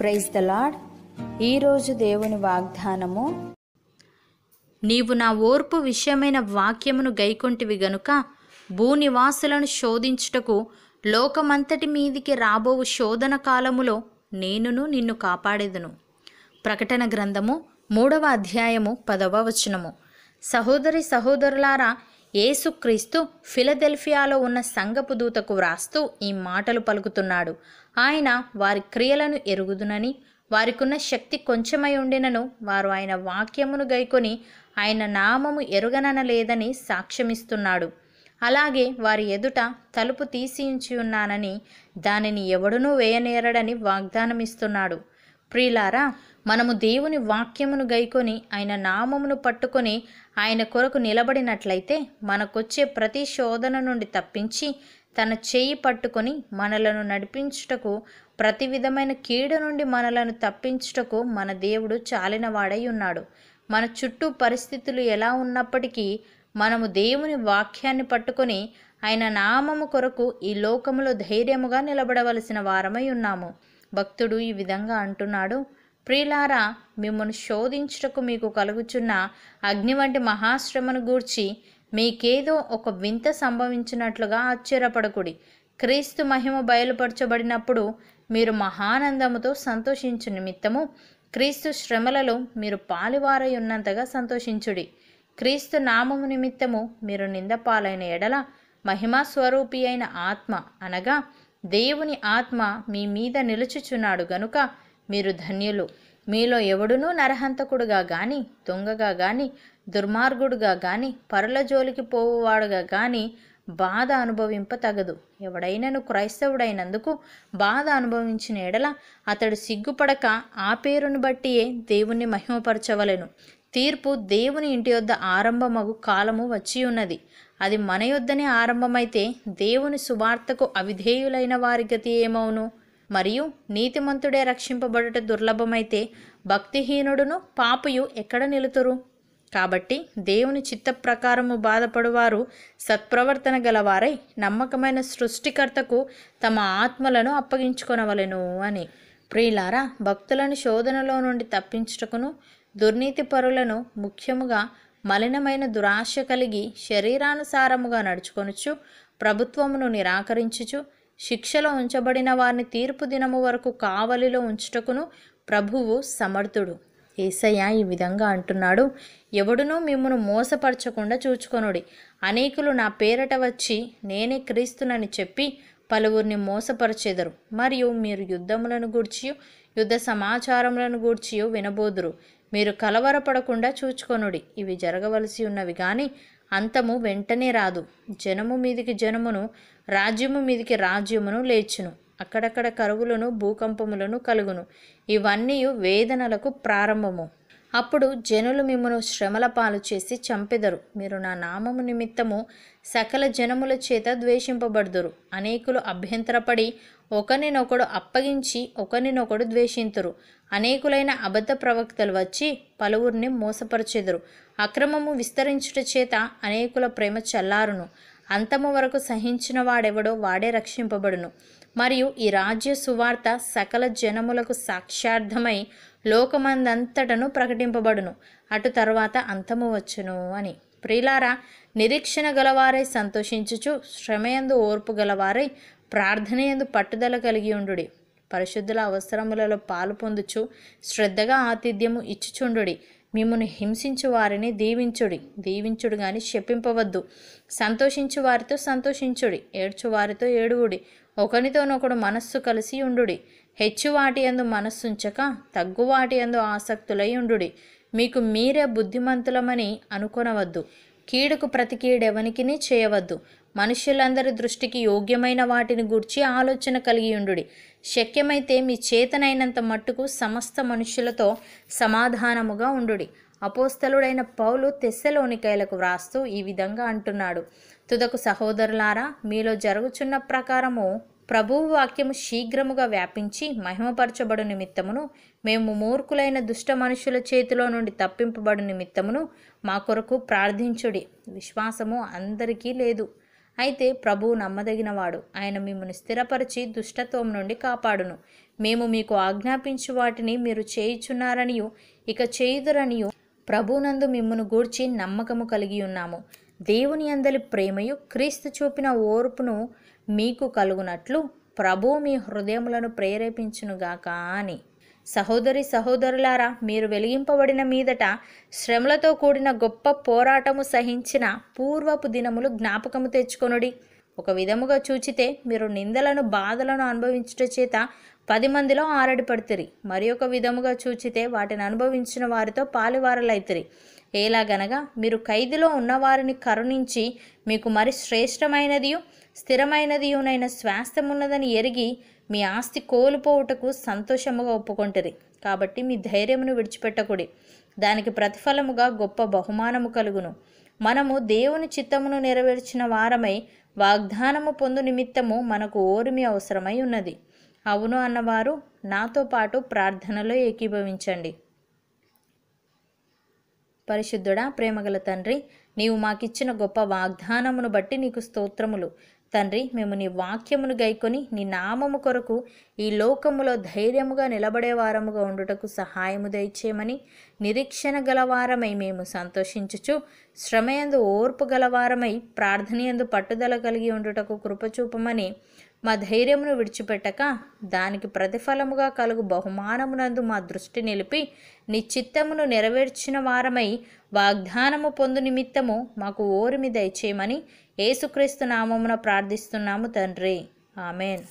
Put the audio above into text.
praise the lord ఈరోజు దేవుని వాగ్దానము నీవు నా ఓర్పు విషయమైన వాక్యమును గైకొంటివి గనుక భూనివాసులను శోధించుటకు లోకమంతటి మీదికి రాబోవు శోధన కాలములో నేనును నిన్ను కాపాడేదును ప్రకటన గ్రంథము మూడవ అధ్యాయము పదవ వచనము సహోదరి సహోదరులారా యేసుక్రీస్తు ఫిలదెల్ఫియాలో ఉన్న సంగపు దూతకు వ్రాస్తూ ఈ మాటలు పలుకుతున్నాడు ఆయన వారి క్రియలను ఎరుగుదునని వారికున్న శక్తి కొంచెమై ఉండినను వారు ఆయన వాక్యమును గైకొని ఆయన నామము ఎరుగననలేదని సాక్ష్యమిస్తున్నాడు అలాగే వారి ఎదుట తలుపు తీసించి ఉన్నానని దానిని ఎవడునూ వేయనేరడని వాగ్దానమిస్తున్నాడు ప్రియులారా మనము దేవుని వాక్యమును గైకొని ఆయన నామమును పట్టుకొని ఆయన కొరకు నిలబడినట్లయితే మనకొచ్చే ప్రతి శోధన నుండి తప్పించి తన చేయి పట్టుకొని మనలను నడిపించుటకు ప్రతి విధమైన కీడు నుండి మనలను తప్పించుటకు మన దేవుడు చాలినవాడై ఉన్నాడు మన చుట్టూ పరిస్థితులు ఎలా ఉన్నప్పటికీ మనము దేవుని వాక్యాన్ని పట్టుకొని ఆయన నామము కొరకు ఈ లోకములో ధైర్యముగా నిలబడవలసిన వారమై ఉన్నాము భక్తుడు ఈ విధంగా అంటున్నాడు ప్రియులారా మిమ్మల్ని శోధించుటకు మీకు కలుగుచున్న అగ్ని వంటి మహాశ్రమను గూర్చి మీకేదో ఒక వింత సంభవించినట్లుగా ఆశ్చర్యపడకుడి క్రీస్తు మహిమ బయలుపరచబడినప్పుడు మీరు మహానందముతో సంతోషించు నిమిత్తము క్రీస్తు శ్రమలలో మీరు పాలువారై ఉన్నంతగా సంతోషించుడి క్రీస్తు నామము నిమిత్తము మీరు నిందపాలైన ఎడల స్వరూపి అయిన ఆత్మ అనగా దేవుని ఆత్మ మీ మీద నిలుచుచున్నాడు గనుక మీరు ధన్యులు మీలో ఎవడునూ నరహంతకుడుగా గాని దొంగగా గాని దుర్మార్గుడుగా గాని పరుల జోలికి పోవువాడుగా గాని బాధ అనుభవింప తగదు ఎవడైనను క్రైస్తవుడైనందుకు బాధ అనుభవించిన ఎడల అతడు సిగ్గుపడక ఆ పేరును బట్టియే దేవుణ్ణి మహిమపరచవలెను తీర్పు దేవుని ఇంటి యొద్ద ఆరంభమగు కాలము వచ్చి ఉన్నది అది మన యొద్దనే ఆరంభమైతే దేవుని సువార్తకు అవిధేయులైన వారి గతి ఏమవును మరియు నీతిమంతుడే రక్షింపబడుట దుర్లభమైతే భక్తిహీనుడును పాపయు ఎక్కడ నిలుతురు కాబట్టి దేవుని చిత్త ప్రకారము బాధపడువారు సత్ప్రవర్తన గలవారై నమ్మకమైన సృష్టికర్తకు తమ ఆత్మలను అప్పగించుకొనవలెను అని ప్రియులారా భక్తులను శోధనలో నుండి తప్పించుటకును దుర్నీతి పరులను ముఖ్యముగా మలినమైన దురాశ కలిగి శరీరానుసారముగా నడుచుకొనుచు ప్రభుత్వమును నిరాకరించుచు శిక్షలో ఉంచబడిన వారిని తీర్పు దినము వరకు కావలిలో ఉంచుటకును ప్రభువు సమర్థుడు ఏసయ్య ఈ విధంగా అంటున్నాడు ఎవడునూ మిమ్మను మోసపరచకుండా చూచుకొనుడి అనేకులు నా పేరట వచ్చి నేనే క్రీస్తునని చెప్పి పలువురిని మోసపరచెదరు మరియు మీరు యుద్ధములను గూర్చి యుద్ధ సమాచారములను గూర్చి వినబోదురు మీరు కలవరపడకుండా చూచుకొనుడి ఇవి జరగవలసి ఉన్నవి కానీ అంతము వెంటనే రాదు జనము మీదికి జనమును రాజ్యము మీదికి రాజ్యమును లేచును అక్కడక్కడ కరువులను భూకంపములను కలుగును ఇవన్నీ వేదనలకు ప్రారంభము అప్పుడు జనులు మిమ్మను శ్రమల పాలు చేసి చంపెదరు మీరు నా నామము నిమిత్తము సకల జనముల చేత ద్వేషింపబడుదురు అనేకులు అభ్యంతరపడి ఒకరినొకడు అప్పగించి ఒకరినొకడు ద్వేషింతురు అనేకులైన అబద్ధ ప్రవక్తలు వచ్చి పలువురిని మోసపరచెదురు అక్రమము విస్తరించుట చేత అనేకుల ప్రేమ చల్లారును అంతము వరకు సహించిన వాడెవడో వాడే రక్షింపబడును మరియు ఈ రాజ్య సువార్త సకల జనములకు సాక్ష్యార్థమై లోకమందంతటను ప్రకటింపబడును అటు తర్వాత అంతము వచ్చును అని ప్రిలారా నిరీక్షణ గలవారై సంతోషించుచు శ్రమయందు ఓర్పు గలవారై ప్రార్థన ఎందు పట్టుదల కలిగి ఉండుడి పరిశుద్ధుల అవసరములలో పాలు పొందుచు శ్రద్ధగా ఆతిథ్యము ఇచ్చుచుండుడి మిమ్మను హింసించు వారిని దీవించుడి దీవించుడు కానీ శపింపవద్దు సంతోషించు వారితో సంతోషించుడి ఏడ్చు వారితో ఏడువుడి ఒకరితోనొకడు మనస్సు కలిసి ఉండుడి హెచ్చు వాటి ఎందు మనస్సుంచక తగ్గువాటి ఎందు ఆసక్తులై ఉండుడి మీకు మీరే బుద్ధిమంతులమని అనుకునవద్దు కీడుకు ప్రతి కీడెవనికి చేయవద్దు మనుష్యులందరి దృష్టికి యోగ్యమైన వాటిని గూర్చి ఆలోచన కలిగి ఉండుడి శక్యమైతే మీ చేతనైనంత మట్టుకు సమస్త మనుష్యులతో సమాధానముగా ఉండుడి అపోస్తలుడైన పౌలు తెస్సలోనికైలకు వ్రాస్తూ ఈ విధంగా అంటున్నాడు తుదకు సహోదరులారా మీలో జరుగుచున్న ప్రకారము ప్రభువు వాక్యము శీఘ్రముగా వ్యాపించి మహిమపరచబడు నిమిత్తమును మేము మూర్ఖులైన దుష్ట మనుషుల చేతిలో నుండి తప్పింపబడు నిమిత్తమును మా కొరకు ప్రార్థించుడి విశ్వాసము అందరికీ లేదు అయితే ప్రభువు నమ్మదగినవాడు ఆయన మిమ్మల్ని స్థిరపరిచి దుష్టత్వం నుండి కాపాడును మేము మీకు ఆజ్ఞాపించు వాటిని మీరు చేయిచున్నారనియు ఇక చేయుదురనియు ప్రభునందు మిమ్మను గూర్చి నమ్మకము కలిగి ఉన్నాము దేవుని అందలి ప్రేమయు క్రీస్తు చూపిన ఓర్పును మీకు కలుగునట్లు ప్రభువు మీ హృదయములను ప్రేరేపించునుగాక అని సహోదరి సహోదరులారా మీరు వెలిగింపబడిన మీదట శ్రమలతో కూడిన గొప్ప పోరాటము సహించిన పూర్వపు దినములు జ్ఞాపకము తెచ్చుకొనుడి ఒక విధముగా చూచితే మీరు నిందలను బాధలను అనుభవించుట చేత పది మందిలో ఆరడి పడుతురి మరి ఒక విధముగా చూచితే వాటిని అనుభవించిన వారితో పాలువారలైతురి ఎలాగనగా మీరు ఖైదులో ఉన్నవారిని కరుణించి మీకు మరి శ్రేష్టమైనదియు స్థిరమైనదియునైన శ్వాసమున్నదని ఎరిగి మీ ఆస్తి కోల్పోవుటకు సంతోషముగా ఒప్పుకొంటది కాబట్టి మీ ధైర్యమును విడిచిపెట్టకూడి దానికి ప్రతిఫలముగా గొప్ప బహుమానము కలుగును మనము దేవుని చిత్తమును నెరవేర్చిన వారమై వాగ్దానము పొందు నిమిత్తము మనకు ఓర్మి అవసరమై ఉన్నది అవును అన్నవారు నాతో పాటు ప్రార్థనలో ఏకీభవించండి పరిశుద్ధుడా ప్రేమగల తండ్రి నీవు మాకిచ్చిన గొప్ప వాగ్దానమును బట్టి నీకు స్తోత్రములు తండ్రి మేము నీ వాక్యమును గైకొని నీ నామము కొరకు ఈ లోకములో ధైర్యముగా నిలబడేవారముగా ఉండుటకు సహాయము దయచేయమని నిరీక్షణ గలవారమై మేము సంతోషించుచు శ్రమయందు ఓర్పు గలవారమై ప్రార్థనయందు పట్టుదల కలిగి ఉండుటకు కృపచూపమని మా ధైర్యమును విడిచిపెట్టక దానికి ప్రతిఫలముగా కలుగు బహుమానమునందు మా దృష్టి నిలిపి నిశ్చిత్తమును నెరవేర్చిన వారమై వాగ్దానము పొందు నిమిత్తము మాకు ఓరిమి దయచేయమని ఏసుక్రీస్తు నామమున ప్రార్థిస్తున్నాము తండ్రి ఆమెన్